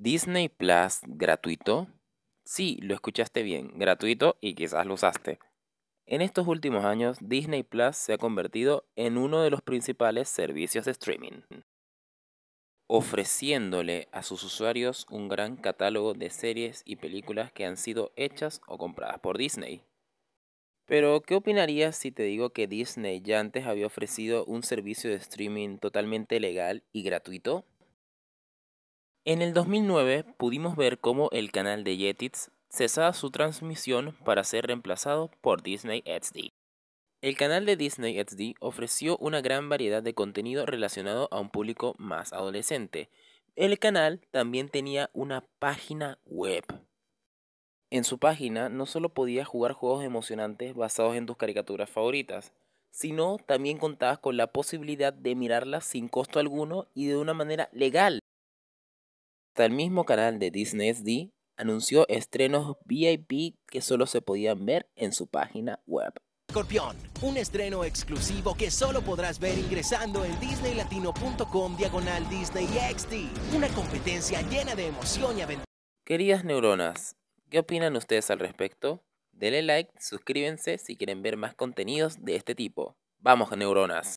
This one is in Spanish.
Disney Plus gratuito. Sí, lo escuchaste bien, gratuito y quizás lo usaste. En estos últimos años, Disney Plus se ha convertido en uno de los principales servicios de streaming, ofreciéndole a sus usuarios un gran catálogo de series y películas que han sido hechas o compradas por Disney. Pero, ¿qué opinarías si te digo que Disney ya antes había ofrecido un servicio de streaming totalmente legal y gratuito? En el 2009 pudimos ver cómo el canal de Jetix cesaba su transmisión para ser reemplazado por Disney XD. El canal de Disney XD ofreció una gran variedad de contenido relacionado a un público más adolescente. El canal también tenía una página web. En su página no solo podías jugar juegos emocionantes basados en tus caricaturas favoritas, sino también contabas con la posibilidad de mirarlas sin costo alguno y de una manera legal. Hasta el mismo canal de Disney SD anunció estrenos VIP que solo se podían ver en su página web. Escorpión, un estreno exclusivo que solo podrás ver ingresando en disneylatino.com diagonal Disney XD, una competencia llena de emoción y aventura. Queridas neuronas, ¿qué opinan ustedes al respecto? Denle like, suscríbense si quieren ver más contenidos de este tipo. Vamos, neuronas.